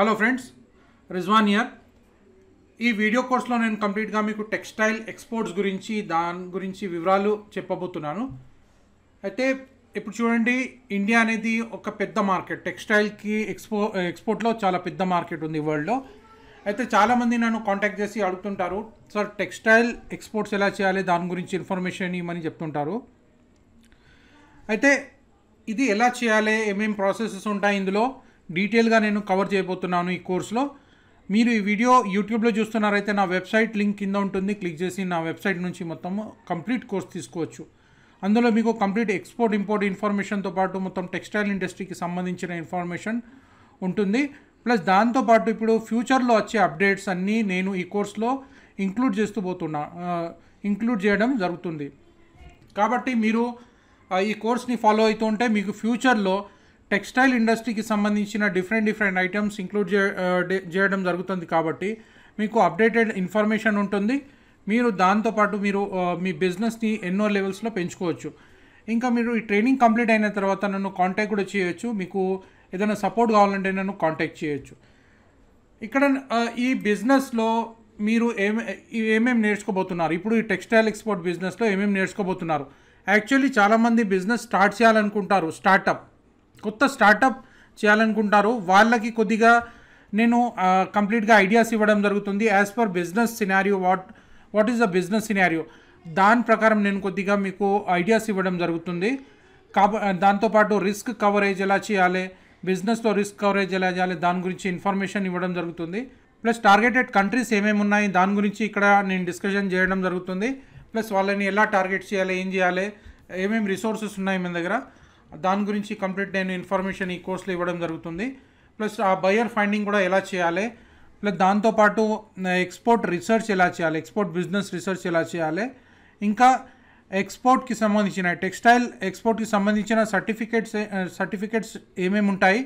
hello friends Rizwan here ఈ video కోర్స్లో నేను కంప్లీట్గా మీకు టెక్స్టైల్ ఎక్స్పోర్ట్స్ గురించి దాని గురించి వివరాలు చెప్పబోతున్నాను అయితే ఇప్పుడు చూడండి ఇండియా అనేది ఒక పెద్ద మార్కెట్ టెక్స్టైల్కి ఎక్స్పో ఎక్స్పోర్ట్లో చాలా పెద్ద మార్కెట్ ఉంది వరల్డ్లో అయితే చాలామంది నన్ను కాంటాక్ట్ చేసి అడుగుతుంటారు సార్ టెక్స్టైల్ ఎక్స్పోర్ట్స్ ఎలా చేయాలి దాని గురించి ఇన్ఫర్మేషన్ ఇవ్వమని చెప్తుంటారు అయితే ఇది ఎలా చేయాలి ఏమేమి ప్రాసెసెస్ ఉంటాయి ఇందులో డీటెయిల్గా నేను కవర్ చేయబోతున్నాను ఈ కోర్సులో మీరు ఈ వీడియో యూట్యూబ్లో చూస్తున్నారైతే నా వెబ్సైట్ లింక్ కింద ఉంటుంది క్లిక్ చేసి నా వెబ్సైట్ నుంచి మొత్తం కంప్లీట్ కోర్స్ తీసుకోవచ్చు అందులో మీకు కంప్లీట్ ఎక్స్పోర్ట్ ఇంపోర్ట్ ఇన్ఫర్మేషన్తో పాటు మొత్తం టెక్స్టైల్ ఇండస్ట్రీకి సంబంధించిన ఇన్ఫర్మేషన్ ఉంటుంది ప్లస్ దాంతోపాటు ఇప్పుడు ఫ్యూచర్లో వచ్చే అప్డేట్స్ అన్నీ నేను ఈ కోర్స్లో ఇంక్లూడ్ చేస్తూ పోతున్నా ఇంక్లూడ్ చేయడం జరుగుతుంది కాబట్టి మీరు ఈ కోర్స్ని ఫాలో అవుతూ ఉంటే మీకు ఫ్యూచర్లో టెక్స్టైల్ ఇండస్ట్రీకి సంబంధించిన డిఫరెంట్ డిఫరెంట్ ఐటమ్స్ ఇంక్లూడ్ చేయడం జరుగుతుంది కాబట్టి మీకు అప్డేటెడ్ ఇన్ఫర్మేషన్ ఉంటుంది మీరు దాంతోపాటు మీరు మీ బిజినెస్ని ఎన్నో లెవెల్స్లో పెంచుకోవచ్చు ఇంకా మీరు ఈ ట్రైనింగ్ కంప్లీట్ అయిన తర్వాత నన్ను కాంటాక్ట్ కూడా చేయొచ్చు మీకు ఏదైనా సపోర్ట్ కావాలంటే నన్ను కాంటాక్ట్ చేయొచ్చు ఇక్కడ ఈ బిజినెస్లో మీరు ఏమే ఏమేమి నేర్చుకోబోతున్నారు ఇప్పుడు ఈ టెక్స్టైల్ ఎక్స్పోర్ట్ బిజినెస్లో ఏమేమి నేర్చుకోబోతున్నారు యాక్చువల్లీ చాలామంది బిజినెస్ స్టార్ట్ చేయాలనుకుంటారు స్టార్టప్ కొత్త స్టార్టప్ చేయాలనుకుంటారో వాళ్ళకి కొద్దిగా నేను కంప్లీట్గా ఐడియాస్ ఇవ్వడం జరుగుతుంది as per business scenario what what is the business scenario దాని ప్రకారం నేను కొద్దిగా మీకు ఐడియాస్ ఇవ్వడం జరుగుతుంది కాబ దాంతోపాటు రిస్క్ కవరేజ్ ఎలా చేయాలి బిజినెస్లో రిస్క్ కవరేజ్ ఎలా చేయాలి దాని గురించి ఇన్ఫర్మేషన్ ఇవ్వడం జరుగుతుంది ప్లస్ టార్గెటెడ్ కంట్రీస్ ఏమేమి ఉన్నాయి దాని గురించి ఇక్కడ నేను డిస్కషన్ చేయడం జరుగుతుంది ప్లస్ వాళ్ళని ఎలా టార్గెట్ చేయాలి ఏం చేయాలి ఏమేమి రిసోర్సెస్ ఉన్నాయి మన దగ్గర దాని గురించి కంప్లీట్ నేను ఇన్ఫర్మేషన్ ఈ కోర్స్లో ఇవ్వడం జరుగుతుంది ప్లస్ ఆ బయర్ ఫైండింగ్ కూడా ఎలా చేయాలి ప్లస్ దాంతోపాటు ఎక్స్పోర్ట్ రీసెర్చ్ ఎలా చేయాలి ఎక్స్పోర్ట్ బిజినెస్ రీసెర్చ్ ఎలా చేయాలి ఇంకా ఎక్స్పోర్ట్కి సంబంధించిన టెక్స్టైల్ ఎక్స్పోర్ట్కి సంబంధించిన సర్టిఫికేట్స్ సర్టిఫికేట్స్ ఏమేమి ఉంటాయి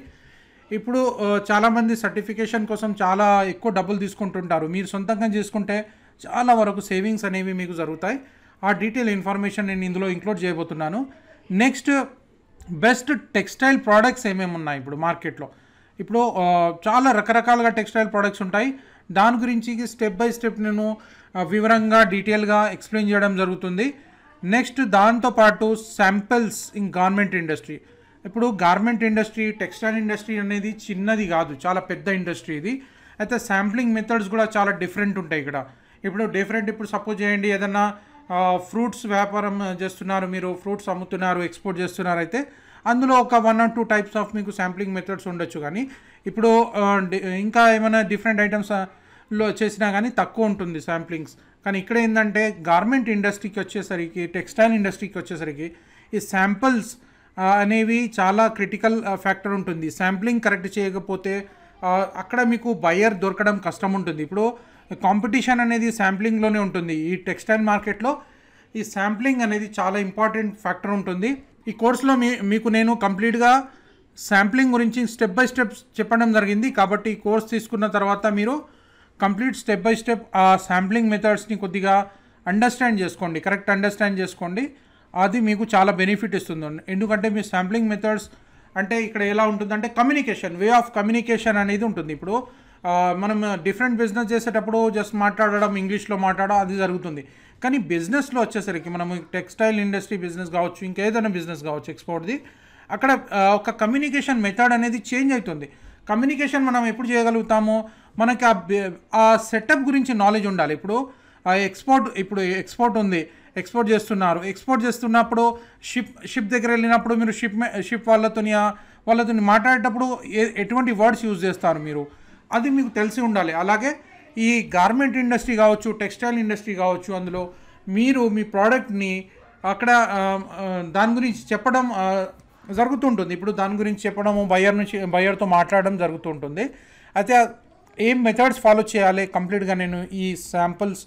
ఇప్పుడు చాలామంది సర్టిఫికేషన్ కోసం చాలా ఎక్కువ డబ్బులు తీసుకుంటుంటారు మీరు సొంతంగా చేసుకుంటే చాలా వరకు సేవింగ్స్ అనేవి మీకు జరుగుతాయి ఆ డీటెయిల్ ఇన్ఫర్మేషన్ నేను ఇందులో ఇంక్లూడ్ చేయబోతున్నాను నెక్స్ట్ బెస్ట్ టెక్స్టైల్ ప్రోడక్ట్స్ ఏమేమి ఉన్నాయి ఇప్పుడు మార్కెట్లో ఇప్పుడు చాలా రకరకాలుగా టెక్స్టైల్ ప్రోడక్ట్స్ ఉంటాయి దాని గురించి స్టెప్ బై స్టెప్ నేను వివరంగా డీటెయిల్గా ఎక్స్ప్లెయిన్ చేయడం జరుగుతుంది నెక్స్ట్ దాంతోపాటు శాంపిల్స్ ఇన్ గార్మెంట్ ఇండస్ట్రీ ఇప్పుడు గార్మెంట్ ఇండస్ట్రీ టెక్స్టైల్ ఇండస్ట్రీ అనేది చిన్నది కాదు చాలా పెద్ద ఇండస్ట్రీ ఇది అయితే శాంప్లింగ్ మెథడ్స్ కూడా చాలా డిఫరెంట్ ఉంటాయి ఇక్కడ ఇప్పుడు డిఫరెంట్ ఇప్పుడు సపోజ్ చేయండి ఏదన్నా ఫ్రూట్స్ వ్యాపారం చేస్తున్నారు మీరు ఫ్రూట్స్ అమ్ముతున్నారు ఎక్స్పోర్ట్ చేస్తున్నారు అయితే అందులో ఒక one or two types of మీకు శాంప్లింగ్ మెథడ్స్ ఉండొచ్చు కానీ ఇప్పుడు ఇంకా ఏమైనా డిఫరెంట్ ఐటమ్స్ లో చేసినా కానీ తక్కువ ఉంటుంది శాంప్లింగ్స్ కానీ ఇక్కడ ఏంటంటే గార్మెంట్ ఇండస్ట్రీకి వచ్చేసరికి టెక్స్టైల్ ఇండస్ట్రీకి వచ్చేసరికి ఈ శాంపిల్స్ అనేవి చాలా క్రిటికల్ ఫ్యాక్టర్ ఉంటుంది శాంప్లింగ్ కరెక్ట్ చేయకపోతే అక్కడ మీకు బయర్ దొరకడం కష్టం ఉంటుంది ఇప్పుడు కాంపిటీషన్ అనేది శాంప్లింగ్లోనే ఉంటుంది ఈ టెక్స్టైల్ మార్కెట్లో ఈ శాంప్లింగ్ అనేది చాలా ఇంపార్టెంట్ ఫ్యాక్టర్ ఉంటుంది ఈ కోర్సులో మీ మీకు నేను కంప్లీట్గా శాంప్లింగ్ గురించి స్టెప్ బై స్టెప్ చెప్పడం జరిగింది కాబట్టి ఈ కోర్స్ తీసుకున్న తర్వాత మీరు కంప్లీట్ స్టెప్ బై స్టెప్ ఆ శాంప్లింగ్ మెథడ్స్ని కొద్దిగా అండర్స్టాండ్ చేసుకోండి కరెక్ట్ అండర్స్టాండ్ చేసుకోండి అది మీకు చాలా బెనిఫిట్ ఇస్తుంది ఎందుకంటే మీ శాంప్లింగ్ మెథడ్స్ అంటే ఇక్కడ ఎలా ఉంటుందంటే కమ్యూనికేషన్ వే ఆఫ్ కమ్యూనికేషన్ అనేది ఉంటుంది ఇప్పుడు మనం డిఫరెంట్ బిజినెస్ చేసేటప్పుడు జస్ట్ మాట్లాడడం ఇంగ్లీష్లో మాట్లాడడం అది జరుగుతుంది కానీ బిజినెస్లో వచ్చేసరికి మనం టెక్స్టైల్ ఇండస్ట్రీ బిజినెస్ కావచ్చు ఇంకేదైనా బిజినెస్ కావచ్చు ఎక్స్పోర్ట్ది అక్కడ ఒక కమ్యూనికేషన్ మెథడ్ అనేది చేంజ్ అవుతుంది కమ్యూనికేషన్ మనం ఎప్పుడు చేయగలుగుతాము మనకి ఆ ఆ సెటప్ గురించి నాలెడ్జ్ ఉండాలి ఇప్పుడు ఆ ఎక్స్పోర్ట్ ఇప్పుడు ఎక్స్పోర్ట్ ఉంది ఎక్స్పోర్ట్ చేస్తున్నారు ఎక్స్పోర్ట్ చేస్తున్నప్పుడు షిప్ షిప్ దగ్గర వెళ్ళినప్పుడు మీరు షిప్ షిప్ వాళ్ళతో వాళ్ళతో మాట్లాడేటప్పుడు ఎటువంటి వర్డ్స్ యూజ్ చేస్తారు మీరు అది మీకు తెలిసి ఉండాలి అలాగే ఈ గార్మెంట్ ఇండస్ట్రీ కావచ్చు టెక్స్టైల్ ఇండస్ట్రీ కావచ్చు అందులో మీరు మీ ప్రోడక్ట్ని అక్కడ దాని గురించి చెప్పడం జరుగుతుంటుంది ఇప్పుడు దాని గురించి చెప్పడము బయర్ నుంచి బయర్తో మాట్లాడడం జరుగుతుంటుంది అయితే ఏం మెథడ్స్ ఫాలో చేయాలి కంప్లీట్గా నేను ఈ శాంపుల్స్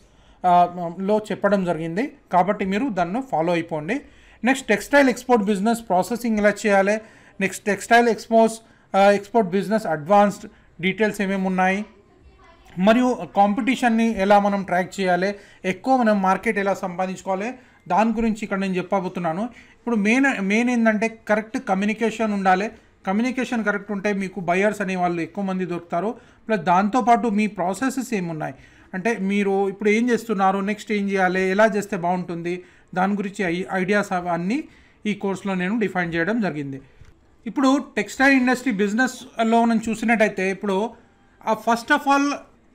లో చెప్పడం జరిగింది కాబట్టి మీరు దాన్ని ఫాలో అయిపోండి next textile export business processing ఎలా చేయాలి next textile exports export business advanced details ఏమేమి ఉన్నాయి మరియు కాంపిటీషన్ని ఎలా మనం ట్రాక్ చేయాలి ఎక్కువ మనం మార్కెట్ ఎలా సంపాదించుకోవాలి దాని గురించి ఇక్కడ నేను చెప్పబోతున్నాను ఇప్పుడు మెయిన్ మెయిన్ ఏంటంటే కరెక్ట్ కమ్యూనికేషన్ ఉండాలి కమ్యూనికేషన్ కరెక్ట్ ఉంటే మీకు బయర్స్ అనే వాళ్ళు ఎక్కువ మంది దొరుకుతారు ప్లస్ దాంతోపాటు మీ ప్రాసెసెస్ ఏమున్నాయి అంటే మీరు ఇప్పుడు ఏం చేస్తున్నారు నెక్స్ట్ ఏం చేయాలి ఎలా చేస్తే బాగుంటుంది దాని గురించి ఐడియాస్ అన్నీ ఈ కోర్సులో నేను డిఫైన్ చేయడం జరిగింది ఇప్పుడు టెక్స్టైల్ ఇండస్ట్రీ బిజినెస్లో మనం చూసినట్టయితే ఇప్పుడు ఆ ఫస్ట్ ఆఫ్ ఆల్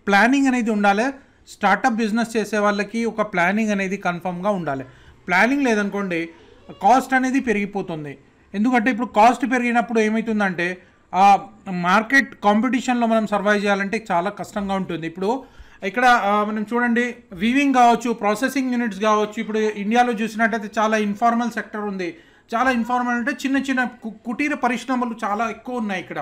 ప్లానింగ్ అనేది ఉండాలి స్టార్టప్ బిజినెస్ చేసే వాళ్ళకి ఒక ప్లానింగ్ అనేది కన్ఫామ్గా ఉండాలి ప్లానింగ్ లేదనుకోండి కాస్ట్ అనేది పెరిగిపోతుంది ఎందుకంటే ఇప్పుడు కాస్ట్ పెరిగినప్పుడు ఏమవుతుందంటే ఆ మార్కెట్ కాంపిటీషన్లో మనం సర్వైవ్ చేయాలంటే చాలా కష్టంగా ఉంటుంది ఇప్పుడు ఇక్కడ మనం చూడండి వీవింగ్ కావచ్చు ప్రాసెసింగ్ యూనిట్స్ కావచ్చు ఇప్పుడు ఇండియాలో చూసినట్టయితే చాలా ఇన్ఫార్మల్ సెక్టర్ ఉంది చాలా ఇన్ఫార్మల్ అంటే చిన్న చిన్న కుటీర పరిశ్రమలు చాలా ఎక్కువ ఉన్నాయి ఇక్కడ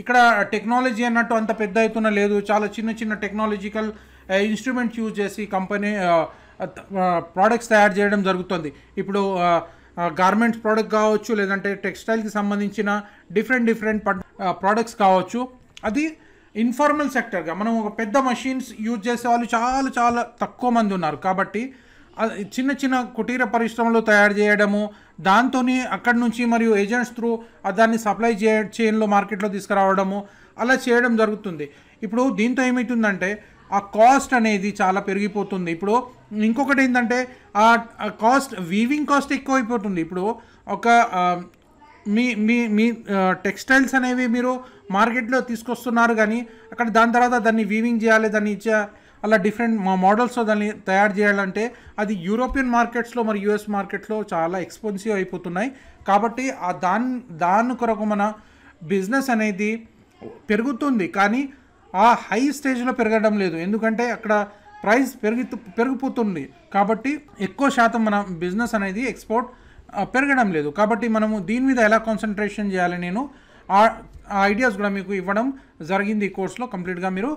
ఇక్కడ టెక్నాలజీ అన్నట్టు అంత పెద్ద అవుతున్న లేదు చాలా చిన్న చిన్న టెక్నాలజికల్ ఇన్స్ట్రుమెంట్స్ యూజ్ చేసి కంపెనీ ప్రోడక్ట్స్ తయారు చేయడం జరుగుతుంది ఇప్పుడు గార్మెంట్స్ ప్రోడక్ట్ కావచ్చు లేదంటే టెక్స్టైల్కి సంబంధించిన డిఫరెంట్ డిఫరెంట్ ప్రోడక్ట్స్ కావచ్చు అది ఇన్ఫార్మల్ సెక్టర్గా మనం ఒక పెద్ద మషిన్స్ యూజ్ చేసే వాళ్ళు చాలా చాలా తక్కువ మంది ఉన్నారు కాబట్టి చిన్న చిన్న కుటీర పరిశ్రమలు తయారు చేయడము దాంతో అక్కడి నుంచి మరియు ఏజెంట్స్ త్రూ దాన్ని సప్లై చే చేయడంలో మార్కెట్లో తీసుకురావడము అలా చేయడం జరుగుతుంది ఇప్పుడు దీంతో ఏమవుతుందంటే ఆ కాస్ట్ అనేది చాలా పెరిగిపోతుంది ఇప్పుడు ఇంకొకటి ఏంటంటే ఆ కాస్ట్ వీవింగ్ కాస్ట్ ఎక్కువైపోతుంది ఇప్పుడు ఒక మీ మీ మీ టెక్స్టైల్స్ అనేవి మీరు మార్కెట్లో తీసుకొస్తున్నారు కానీ అక్కడ దాని తర్వాత దాన్ని వీవింగ్ చేయాలి దాన్ని ఇచ్చే అలా డిఫరెంట్ మా మోడల్స్లో దాన్ని తయారు చేయాలంటే అది యూరోపియన్ మార్కెట్స్లో మరి యూఎస్ మార్కెట్లో చాలా ఎక్స్పెన్సివ్ అయిపోతున్నాయి కాబట్టి ఆ దాని దాని కొరకు మన బిజినెస్ అనేది పెరుగుతుంది కానీ ఆ హై స్టేజ్లో పెరగడం లేదు ఎందుకంటే అక్కడ ప్రైస్ పెరిగి పెరిగిపోతుంది కాబట్టి ఎక్కువ శాతం మన బిజినెస్ అనేది ఎక్స్పోర్ట్ పెరగడం లేదు కాబట్టి మనము దీని మీద ఎలా కాన్సన్ట్రేషన్ చేయాలి నేను ఆ ఐడియాస్ కూడా మీకు ఇవ్వడం జరిగింది ఈ కోర్సులో కంప్లీట్గా మీరు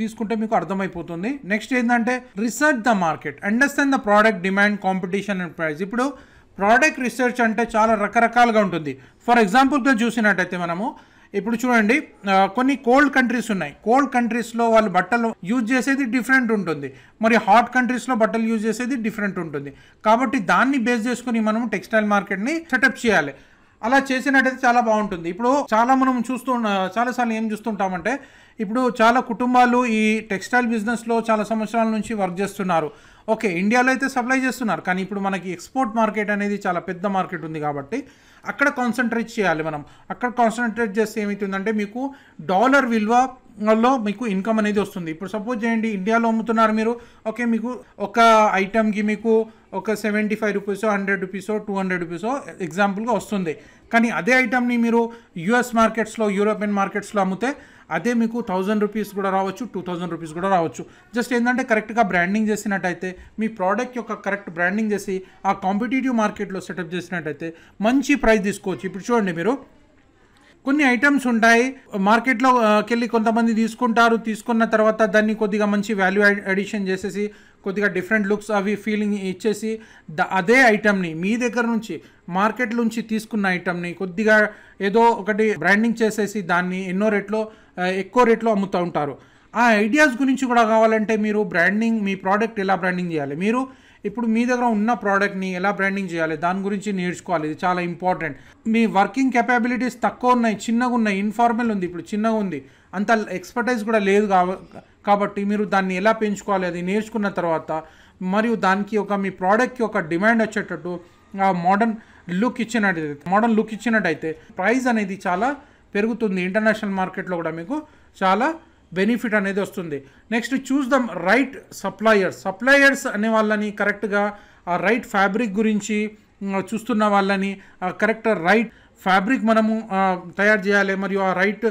తీసుకుంటే మీకు అర్థమైపోతుంది నెక్స్ట్ ఏంటంటే research the market understand the product demand competition and price ఇప్పుడు ప్రోడక్ట్ రీసెర్చ్ అంటే చాలా రకరకాలుగా ఉంటుంది ఫర్ ఎగ్జాంపుల్గా చూసినట్టయితే మనము ఇప్పుడు చూడండి కొన్ని కోల్డ్ కంట్రీస్ ఉన్నాయి కోల్డ్ కంట్రీస్లో వాళ్ళు బట్టలు యూజ్ చేసేది డిఫరెంట్ ఉంటుంది మరి హాట్ కంట్రీస్లో బట్టలు యూజ్ చేసేది డిఫరెంట్ ఉంటుంది కాబట్టి దాన్ని బేస్ చేసుకుని మనం టెక్స్టైల్ మార్కెట్ని సెటప్ చేయాలి అలా చేసినట్టయితే చాలా బాగుంటుంది ఇప్పుడు చాలా మనం చూస్తూ చాలాసార్లు ఏం చూస్తుంటామంటే ఇప్పుడు చాలా కుటుంబాలు ఈ టెక్స్టైల్ బిజినెస్లో చాలా సంవత్సరాల నుంచి వర్క్ చేస్తున్నారు ఓకే ఇండియాలో అయితే సప్లై చేస్తున్నారు కానీ ఇప్పుడు మనకి ఎక్స్పోర్ట్ మార్కెట్ అనేది చాలా పెద్ద మార్కెట్ ఉంది కాబట్టి అక్కడ కాన్సన్ట్రేట్ చేయాలి మనం అక్కడ కాన్సన్ట్రేట్ చేస్తే ఏమవుతుందంటే మీకు డాలర్ విలువ లో మీకు ఇన్కమ్ అనేది వస్తుంది ఇప్పుడు సపోజ్ చేయండి ఇండియాలో అమ్ముతున్నారు మీరు ఓకే మీకు ఒక ఐటమ్కి మీకు ఒక సెవెంటీ ఫైవ్ రూపీసో హండ్రెడ్ రూపీసో టూ హండ్రెడ్ రూపీసో ఎగ్జాంపుల్గా వస్తుంది కానీ అదే ఐటమ్ని మీరు యుఎస్ మార్కెట్స్లో యూరోపియన్ మార్కెట్స్లో అమ్మితే అదే మీకు థౌజండ్ రూపీస్ కూడా రావచ్చు టూ థౌజండ్ రూపీస్ కూడా రావచ్చు జస్ట్ ఏంటంటే కరెక్ట్గా బ్రాండింగ్ చేసినట్టయితే మీ ప్రోడక్ట్ యొక్క కరెక్ట్ బ్రాండింగ్ చేసి ఆ కాంపిటేటివ్ మార్కెట్లో సెటప్ చేసినట్టయితే మంచి ప్రైస్ తీసుకోవచ్చు ఇప్పుడు చూడండి మీరు కొన్ని ఐటమ్స్ ఉంటాయి మార్కెట్లో కెళ్ళి కొంతమంది తీసుకుంటారు తీసుకున్న తర్వాత దాన్ని కొద్దిగా మంచి వాల్యూ అడిషన్ చేసేసి కొద్దిగా డిఫరెంట్ లుక్స్ అవి ఫీలింగ్ ఇచ్చేసి ద అదే ఐటమ్ని మీ దగ్గర నుంచి మార్కెట్ నుంచి తీసుకున్న ఐటమ్ని కొద్దిగా ఏదో ఒకటి బ్రాండింగ్ చేసేసి దాన్ని ఎన్నో రేట్లో ఎక్కువ రేట్లో అమ్ముతూ ఉంటారు ఆ ఐడియాస్ గురించి కూడా కావాలంటే మీరు బ్రాండింగ్ మీ ప్రోడక్ట్ ఎలా బ్రాండింగ్ చేయాలి మీరు ఇప్పుడు మీ దగ్గర ఉన్న ప్రోడక్ట్ని ఎలా బ్రాండింగ్ చేయాలి దాని గురించి నేర్చుకోవాలి ఇది చాలా ఇంపార్టెంట్ మీ వర్కింగ్ కెపాబిలిటీస్ తక్కువ ఉన్నాయి చిన్నగా ఉన్నాయి ఇన్ఫార్మల్ ఉంది ఇప్పుడు చిన్నగా ఉంది అంత ఎక్స్పర్టైజ్ కూడా లేదు కాబట్టి మీరు దాన్ని ఎలా పెంచుకోవాలి అది నేర్చుకున్న తర్వాత మరియు దానికి ఒక మీ ప్రోడక్ట్కి ఒక డిమాండ్ వచ్చేటట్టు మోడర్న్ లుక్ ఇచ్చినట్టు మోడర్న్ లుక్ ఇచ్చినట్టయితే ప్రైస్ అనేది చాలా పెరుగుతుంది ఇంటర్నేషనల్ మార్కెట్లో కూడా మీకు చాలా బెనిఫిట్ అనేది వస్తుంది next choose the right suppliers suppliers అనే వాళ్ళని కరెక్ట్గా ఆ రైట్ ఫ్యాబ్రిక్ గురించి చూస్తున్న వాళ్ళని కరెక్ట్ రైట్ ఫ్యాబ్రిక్ మనము తయారు చేయాలి మరియు ఆ రైట్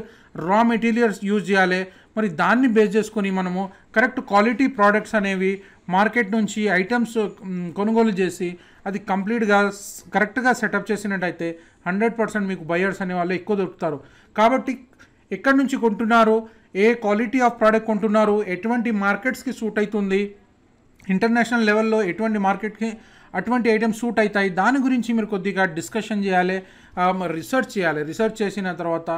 రా మెటీరియల్స్ యూజ్ చేయాలి మరి దాన్ని బేస్ చేసుకొని మనము కరెక్ట్ క్వాలిటీ ప్రోడక్ట్స్ అనేవి మార్కెట్ నుంచి ఐటమ్స్ కొనుగోలు చేసి అది కంప్లీట్గా కరెక్ట్గా సెటప్ చేసినట్టయితే హండ్రెడ్ పర్సెంట్ మీకు బయర్స్ అనే వాళ్ళు ఎక్కువ దొరుకుతారు కాబట్టి ఎక్కడి నుంచి కొంటున్నారు ఏ క్వాలిటీ ఆఫ్ ప్రోడక్ట్ కొంటున్నారు ఎటువంటి మార్కెట్స్కి సూట్ అవుతుంది ఇంటర్నేషనల్ లెవెల్లో ఎటువంటి మార్కెట్కి అటువంటి ఐటమ్స్ సూట్ అవుతాయి దాని గురించి మీరు కొద్దిగా డిస్కషన్ చేయాలి రీసెర్చ్ చేయాలి రీసెర్చ్ చేసిన తర్వాత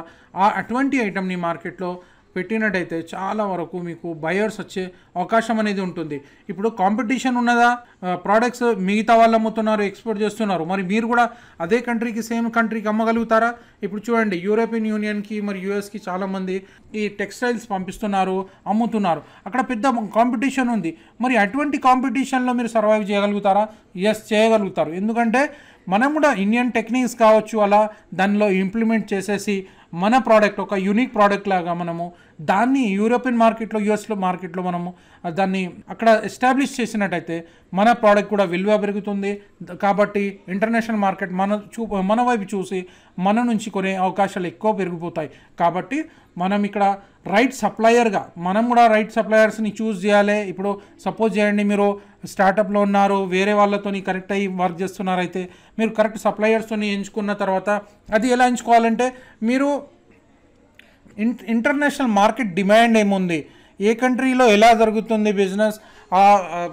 ఆ అటువంటి ఐటమ్ని మార్కెట్లో పెట్టినట్టయితే చాలా వరకు మీకు బయర్స్ వచ్చే అవకాశం అనేది ఉంటుంది ఇప్పుడు కాంపిటీషన్ ఉన్నదా ప్రోడక్ట్స్ మిగతా వాళ్ళు అమ్ముతున్నారు ఎక్స్పోర్ట్ చేస్తున్నారు మరి మీరు కూడా అదే కంట్రీకి సేమ్ కంట్రీకి అమ్మగలుగుతారా ఇప్పుడు చూడండి యూరోపియన్ యూనియన్కి మరి యూఎస్కి చాలామంది ఈ టెక్స్టైల్స్ పంపిస్తున్నారు అమ్ముతున్నారు అక్కడ పెద్ద కాంపిటీషన్ ఉంది మరి అటువంటి కాంపిటీషన్లో మీరు సర్వైవ్ చేయగలుగుతారా ఎస్ చేయగలుగుతారు ఎందుకంటే మనం కూడా ఇండియన్ టెక్నిక్స్ కావచ్చు అలా దానిలో ఇంప్లిమెంట్ చేసేసి మన ప్రోడక్ట్ ఒక యూనిక్ ప్రోడక్ట్ లాగా మనము దాన్ని యూరోపియన్ మార్కెట్లో యుఎస్లో మార్కెట్లో మనము దాన్ని అక్కడ ఎస్టాబ్లిష్ చేసినట్టయితే మన ప్రోడక్ట్ కూడా విలువ పెరుగుతుంది కాబట్టి ఇంటర్నేషనల్ మార్కెట్ మన చూ మన వైపు చూసి మన నుంచి కొనే అవకాశాలు ఎక్కువ పెరిగిపోతాయి కాబట్టి మనం ఇక్కడ రైట్ సప్లయర్గా మనం కూడా రైట్ సప్లయర్స్ని చూస్ చేయాలి ఇప్పుడు సపోజ్ చేయండి మీరు స్టార్టప్లో ఉన్నారు వేరే వాళ్ళతో కరెక్ట్ అయ్యి వర్క్ చేస్తున్నారైతే మీరు కరెక్ట్ సప్లయర్స్తో ఎంచుకున్న తర్వాత అది ఎలా ఎంచుకోవాలంటే మీరు ఇంటర్నేషనల్ మార్కెట్ డిమాండ్ ఏముంది ఏ కంట్రీలో ఎలా జరుగుతుంది బిజినెస్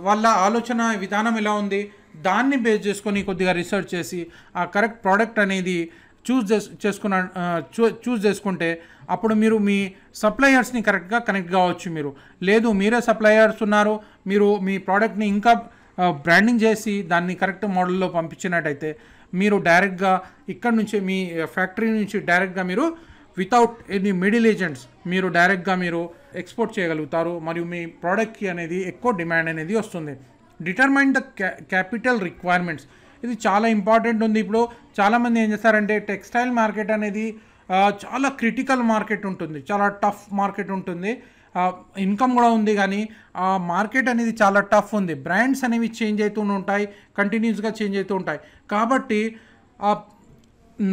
వాళ్ళ ఆలోచన విధానం ఎలా ఉంది దాన్ని బేస్ చేసుకొని కొద్దిగా రీసెర్చ్ చేసి ఆ కరెక్ట్ ప్రోడక్ట్ అనేది చూస్ చేసుకున్న చూస్ చేసుకుంటే అప్పుడు మీరు మీ సప్లయర్స్ని కరెక్ట్గా కనెక్ట్ కావచ్చు మీరు లేదు మీరే సప్లయర్స్ ఉన్నారు మీరు మీ ప్రోడక్ట్ని ఇంకా బ్రాండింగ్ చేసి దాన్ని కరెక్ట్ మోడల్లో పంపించినట్టయితే మీరు డైరెక్ట్గా ఇక్కడ నుంచి మీ ఫ్యాక్టరీ నుంచి డైరెక్ట్గా మీరు వితౌట్ ఎనీ మిడిల్ ఏజెంట్స్ మీరు డైరెక్ట్గా మీరు ఎక్స్పోర్ట్ చేయగలుగుతారు మరియు మీ ప్రోడక్ట్కి అనేది ఎక్కువ డిమాండ్ అనేది వస్తుంది డిటర్మైన్ ద క్యాపిటల్ రిక్వైర్మెంట్స్ ఇది చాలా ఇంపార్టెంట్ ఉంది ఇప్పుడు చాలామంది ఏం చేస్తారంటే టెక్స్టైల్ మార్కెట్ అనేది చాలా క్రిటికల్ మార్కెట్ ఉంటుంది చాలా టఫ్ మార్కెట్ ఉంటుంది ఇన్కమ్ కూడా ఉంది కానీ ఆ మార్కెట్ అనేది చాలా టఫ్ ఉంది బ్రాండ్స్ అనేవి చేంజ్ అవుతూ ఉంటాయి కంటిన్యూస్గా చేంజ్ అవుతూ ఉంటాయి కాబట్టి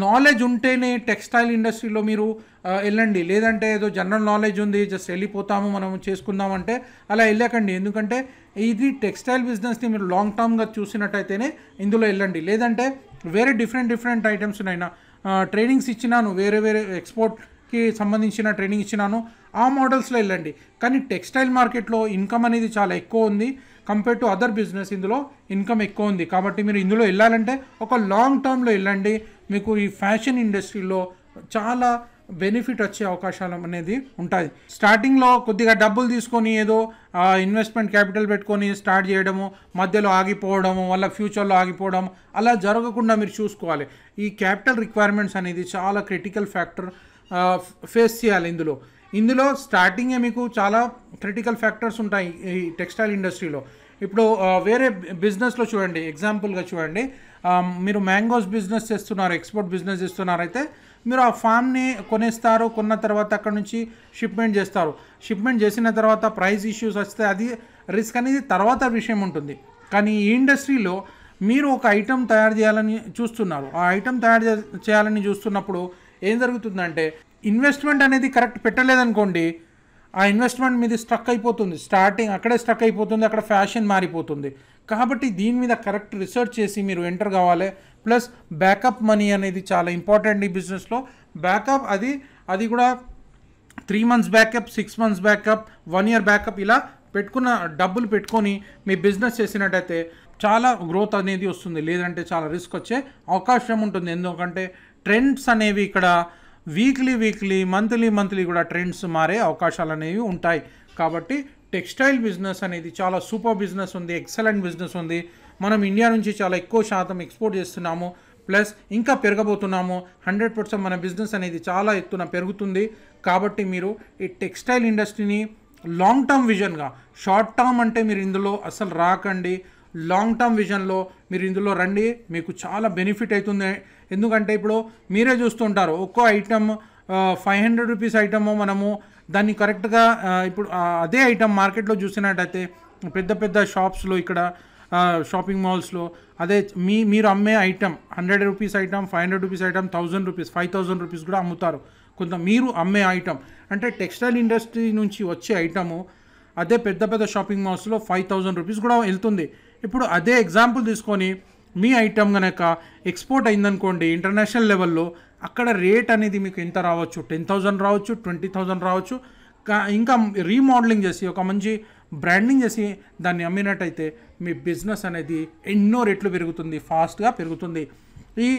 నాలెడ్జ్ ఉంటేనే టెక్స్టైల్ ఇండస్ట్రీలో మీరు వెళ్ళండి లేదంటే ఏదో జనరల్ నాలెడ్జ్ ఉంది జస్ట్ వెళ్ళిపోతాము మనం చేసుకుందామంటే అలా వెళ్ళకండి ఎందుకంటే ఇది టెక్స్టైల్ బిజినెస్ని మీరు లాంగ్ టర్మ్గా చూసినట్టయితేనే ఇందులో వెళ్ళండి లేదంటే వేరే డిఫరెంట్ డిఫరెంట్ ఐటమ్స్ నైనా ట్రైనింగ్స్ ఇచ్చినాను వేరే వేరే ఎక్స్పోర్ట్కి సంబంధించిన ట్రైనింగ్ ఇచ్చినాను ఆ మోడల్స్లో వెళ్ళండి కానీ టెక్స్టైల్ మార్కెట్లో ఇన్కమ్ అనేది చాలా ఎక్కువ ఉంది కంపేర్ టు అదర్ బిజినెస్ ఇందులో ఇన్కమ్ ఎక్కువ ఉంది కాబట్టి మీరు ఇందులో వెళ్ళాలంటే ఒక లాంగ్ టర్మ్లో వెళ్ళండి మీకు ఈ ఫ్యాషన్ ఇండస్ట్రీలో చాలా బెనిఫిట్ వచ్చే అవకాశాలు అనేది ఉంటాయి స్టార్టింగ్లో కొద్దిగా డబ్బులు తీసుకొని ఏదో ఇన్వెస్ట్మెంట్ క్యాపిటల్ పెట్టుకొని స్టార్ట్ చేయడము మధ్యలో ఆగిపోవడము వల్ల ఫ్యూచర్లో ఆగిపోవడం అలా జరగకుండా మీరు చూసుకోవాలి ఈ క్యాపిటల్ రిక్వైర్మెంట్స్ అనేది చాలా క్రిటికల్ ఫ్యాక్టర్ ఫేస్ చేయాలి ఇందులో ఇందులో స్టార్టింగే మీకు చాలా క్రిటికల్ ఫ్యాక్టర్స్ ఉంటాయి ఈ టెక్స్టైల్ ఇండస్ట్రీలో ఇప్పుడు వేరే బిజినెస్లో చూడండి ఎగ్జాంపుల్గా చూడండి మీరు మ్యాంగోస్ బిజినెస్ చేస్తున్నారు ఎక్స్పోర్ట్ బిజినెస్ చేస్తున్నారైతే మీరు ఆ ఫామ్ని కొనేస్తారు కొన్న తర్వాత అక్కడ నుంచి షిప్మెంట్ చేస్తారు షిప్మెంట్ చేసిన తర్వాత ప్రైస్ ఇష్యూస్ వస్తే అది రిస్క్ అనేది తర్వాత విషయం ఉంటుంది కానీ ఈ ఇండస్ట్రీలో మీరు ఒక ఐటెం తయారు చేయాలని చూస్తున్నారు ఆ ఐటెం తయారు చేయాలని చూస్తున్నప్పుడు ఏం జరుగుతుందంటే ఇన్వెస్ట్మెంట్ అనేది కరెక్ట్ పెట్టలేదనుకోండి ఆ ఇన్వెస్ట్మెంట్ మీది స్ట్రక్ అయిపోతుంది స్టార్టింగ్ అక్కడే స్ట్రక్ అయిపోతుంది అక్కడ ఫ్యాషన్ మారిపోతుంది కాబట్టి దీని మీద కరెక్ట్ రీసెర్చ్ చేసి మీరు ఎంటర్ కావాలి ప్లస్ బ్యాకప్ మనీ అనేది చాలా ఇంపార్టెంట్ ఈ బిజినెస్లో బ్యాకప్ అది అది కూడా three months backup six months backup one year backup ఇలా పెట్టుకున్న డబ్బులు పెట్టుకొని మీ బిజినెస్ చేసినట్టయితే చాలా గ్రోత్ అనేది వస్తుంది లేదంటే చాలా రిస్క్ వచ్చే అవకాశం ఉంటుంది ఎందుకంటే ట్రెండ్స్ అనేవి ఇక్కడ వీక్లీ వీక్లీ మంత్లీ మంత్లీ కూడా ట్రెండ్స్ మారే అవకాశాలు అనేవి ఉంటాయి కాబట్టి టెక్స్టైల్ బిజినెస్ అనేది చాలా సూపర్ బిజినెస్ ఉంది ఎక్సలెంట్ బిజినెస్ ఉంది మనం ఇండియా నుంచి చాలా ఎక్కువ శాతం ఎక్స్పోర్ట్ చేస్తున్నాము ప్లస్ ఇంకా పెరగబోతున్నాము హండ్రెడ్ పర్సెంట్ మన బిజినెస్ అనేది చాలా ఎత్తున పెరుగుతుంది కాబట్టి మీరు ఈ టెక్స్టైల్ ఇండస్ట్రీని లాంగ్ టర్మ్ విజన్గా షార్ట్ టర్మ్ అంటే మీరు ఇందులో అసలు రాకండి లాంగ్ టర్మ్ విజన్లో మీరు ఇందులో రండి మీకు చాలా బెనిఫిట్ అవుతుంది ఎందుకంటే ఇప్పుడు మీరే చూస్తుంటారు ఒక్కో item five hundred rupees item మనము దాన్ని కరెక్ట్గా ఇప్పుడు అదే ఐటమ్ మార్కెట్లో చూసినట్టయితే పెద్ద పెద్ద షాప్స్లో ఇక్కడ షాపింగ్ మాల్స్లో అదే మీ మీరు అమ్మే item hundred rupees item five hundred rupees item thousand rupees five thousand rupees కూడా అమ్ముతారు కొంత మీరు అమ్మే ఐటమ్ అంటే టెక్స్టైల్ ఇండస్ట్రీ నుంచి వచ్చే ఐటము అదే పెద్ద పెద్ద షాపింగ్ మాల్స్లో ఫైవ్ థౌజండ్ రూపీస్ కూడా వెళ్తుంది ఇప్పుడు అదే ఎగ్జాంపుల్ తీసుకొని మీ ఐటమ్ కనుక ఎక్స్పోర్ట్ అయిందనుకోండి ఇంటర్నేషనల్ లెవెల్లో అక్కడ రేట్ అనేది మీకు ఎంత రావచ్చు టెన్ థౌజండ్ రావచ్చు ట్వంటీ థౌజండ్ రావచ్చు ఇంకా రీమోడలింగ్ చేసి ఒక మంచి బ్రాండింగ్ చేసి దాన్ని అమ్మినట్టయితే మీ బిజినెస్ అనేది ఎన్నో రేట్లు పెరుగుతుంది ఫాస్ట్గా పెరుగుతుంది ఈ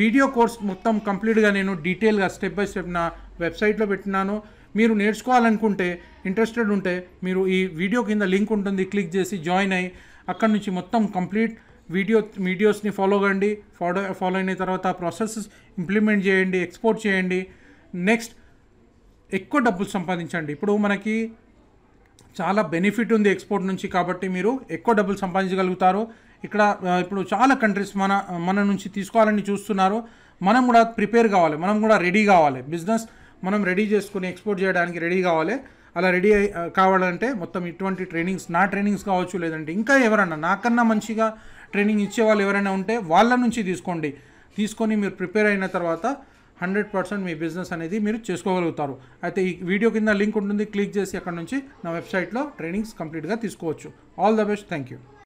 వీడియో కోర్స్ మొత్తం కంప్లీట్గా నేను డీటెయిల్గా స్టెప్ బై స్టెప్ నా వెబ్సైట్లో పెట్టినాను మీరు నేర్చుకోవాలనుకుంటే ఇంట్రెస్టెడ్ ఉంటే మీరు ఈ వీడియో కింద లింక్ ఉంటుంది క్లిక్ చేసి జాయిన్ అయ్యి అక్కడి నుంచి మొత్తం కంప్లీట్ వీడియో వీడియోస్ని ఫాలో కండి ఫాలో ఫాలో అయిన తర్వాత ఆ ప్రాసెస్ ఇంప్లిమెంట్ చేయండి ఎక్స్పోర్ట్ చేయండి నెక్స్ట్ ఎక్కువ డబ్బులు సంపాదించండి ఇప్పుడు మనకి చాలా బెనిఫిట్ ఉంది ఎక్స్పోర్ట్ నుంచి కాబట్టి మీరు ఎక్కువ డబ్బులు సంపాదించగలుగుతారు ఇక్కడ ఇప్పుడు చాలా కంట్రీస్ మన మన నుంచి తీసుకోవాలని చూస్తున్నారు మనం కూడా ప్రిపేర్ కావాలి మనం కూడా రెడీ కావాలి బిజినెస్ మనం రెడీ చేసుకుని ఎక్స్పోర్ట్ చేయడానికి రెడీ కావాలి అలా రెడీ కావాలంటే మొత్తం ఇటువంటి ట్రైనింగ్స్ నా ట్రైనింగ్స్ కావచ్చు లేదంటే ఇంకా ఎవరన్నా నాకన్నా మంచిగా ట్రైనింగ్ ఇచ్చే వాళ్ళు ఎవరైనా ఉంటే వాళ్ళ నుంచి తీసుకోండి తీసుకొని మీరు ప్రిపేర్ అయిన తర్వాత హండ్రెడ్ పర్సెంట్ మీ బిజినెస్ అనేది మీరు చేసుకోగలుగుతారు అయితే ఈ వీడియో కింద లింక్ ఉంటుంది క్లిక్ చేసి అక్కడ నుంచి నా వెబ్సైట్లో ట్రైనింగ్స్ కంప్లీట్గా తీసుకోవచ్చు all the best thank you